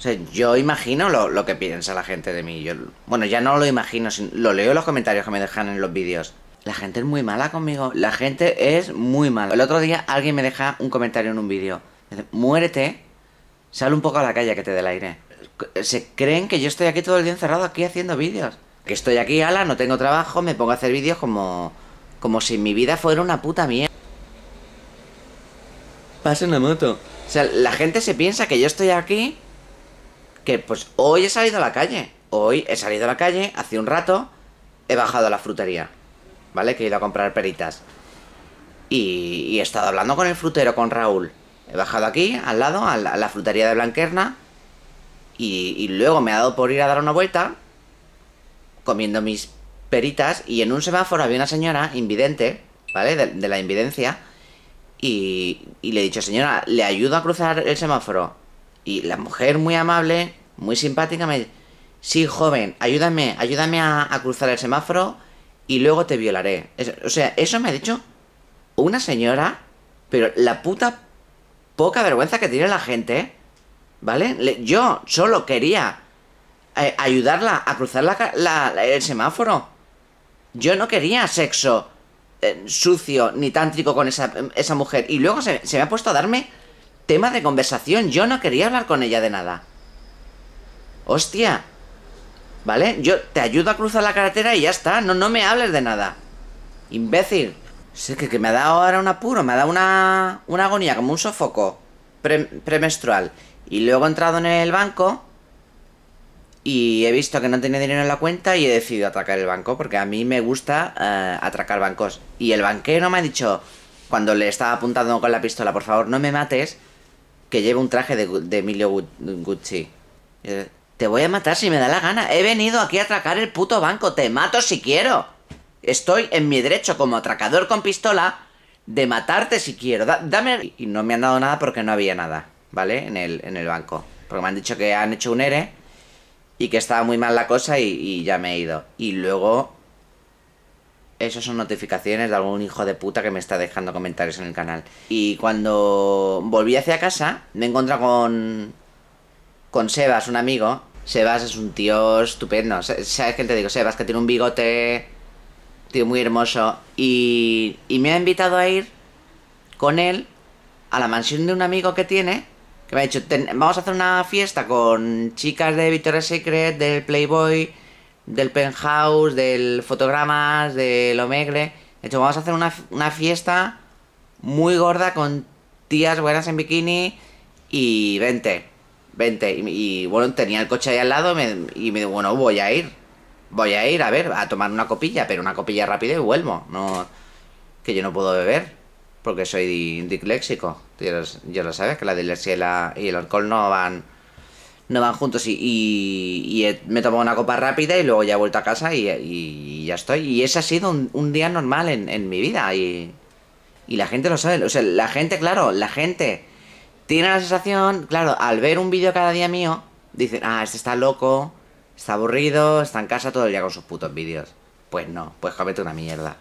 O sea, yo imagino lo, lo, que piensa la gente de mí. Yo, bueno, ya no lo imagino, lo leo en los comentarios que me dejan en los vídeos. La gente es muy mala conmigo. La gente es muy mala. El otro día alguien me deja un comentario en un vídeo. muérete, sal un poco a la calle que te dé el aire. Se creen que yo estoy aquí todo el día encerrado aquí haciendo vídeos. Que estoy aquí, ala, no tengo trabajo, me pongo a hacer vídeos como... Como si mi vida fuera una puta mierda. Pasa una moto. O sea, la gente se piensa que yo estoy aquí que pues hoy he salido a la calle. Hoy he salido a la calle, hace un rato he bajado a la frutería, ¿vale? Que he ido a comprar peritas. Y, he estado hablando con el frutero, con Raúl. He bajado aquí, al lado, a la, frutería de Blanquerna. Y, luego me ha dado por ir a dar una vuelta, comiendo mis peritas. Y en un semáforo había una señora invidente, ¿vale? De, la invidencia. Y, y le he dicho, señora, ¿le ayudo a cruzar el semáforo? Y la mujer muy amable, muy simpática, me dice, sí, joven, ayúdame, ayúdame a, cruzar el semáforo y luego te violaré. o sea, eso me ha dicho una señora, pero la puta poca vergüenza que tiene la gente, ¿vale? yo solo quería eh, ayudarla a cruzar la, el semáforo. Yo no quería sexo eh, sucio ni tántrico con esa, mujer. Y luego se me ha puesto a darme tema de conversación. Yo no quería hablar con ella de nada. Hostia. ¿Vale? Yo te ayudo a cruzar la carretera y ya está. No, no me hables de nada. Imbécil. Sé que, me ha dado ahora un apuro, me ha dado una, agonía, como un sofoco pre, premenstrual. Y luego he entrado en el banco y he visto que no tenía dinero en la cuenta y he decidido atracar el banco porque a mí me gusta eh, atracar bancos. Y el banquero me ha dicho, cuando le estaba apuntando con la pistola, por favor no me mates, que lleve un traje de, Emilio Gucci. Eh, te voy a matar si me da la gana. He venido aquí a atracar el puto banco. Te mato si quiero. Estoy en mi derecho como atracador con pistola de matarte si quiero. dame... Y no me han dado nada porque no había nada, ¿vale? En el, en el banco. Porque me han dicho que han hecho un ERE y que estaba muy mal la cosa y ya me he ido. Y luego eso son notificaciones de algún hijo de puta que me está dejando comentarios en el canal. Y cuando volví hacia casa, me encontré con. con Sebas, un amigo. Sebas es un tío estupendo. ¿Sabes qué te digo? Sebas, que tiene un bigote. Tío muy hermoso. Y, y me ha invitado a ir con él a la mansión de un amigo que tiene. Que me ha dicho, vamos a hacer una fiesta con chicas de Victoria's Secret, del Playboy, del penthouse, del fotogramas, del omegle De hecho, vamos a hacer una, fiesta muy gorda con tías buenas en bikini y vente, vente. Y, bueno, tenía el coche ahí al lado y me digo, bueno, voy a ir. Voy a ir, a ver, a tomar una copilla, pero una copilla rápida y vuelvo. No, que yo no puedo beber porque soy dicléxico disléxico. Yo lo sabes, que la dislexia y el alcohol no van no van juntos y, me he una copa rápida y luego ya he vuelto a casa y, ya estoy. Y ese ha sido un, día normal en, mi vida y, la gente lo sabe. O sea, la gente, claro, la gente tiene la sensación, claro, al ver un vídeo cada día mío, dicen, ah, este está loco, está aburrido, está en casa todo el día con sus putos vídeos. Pues no, pues cómete una mierda.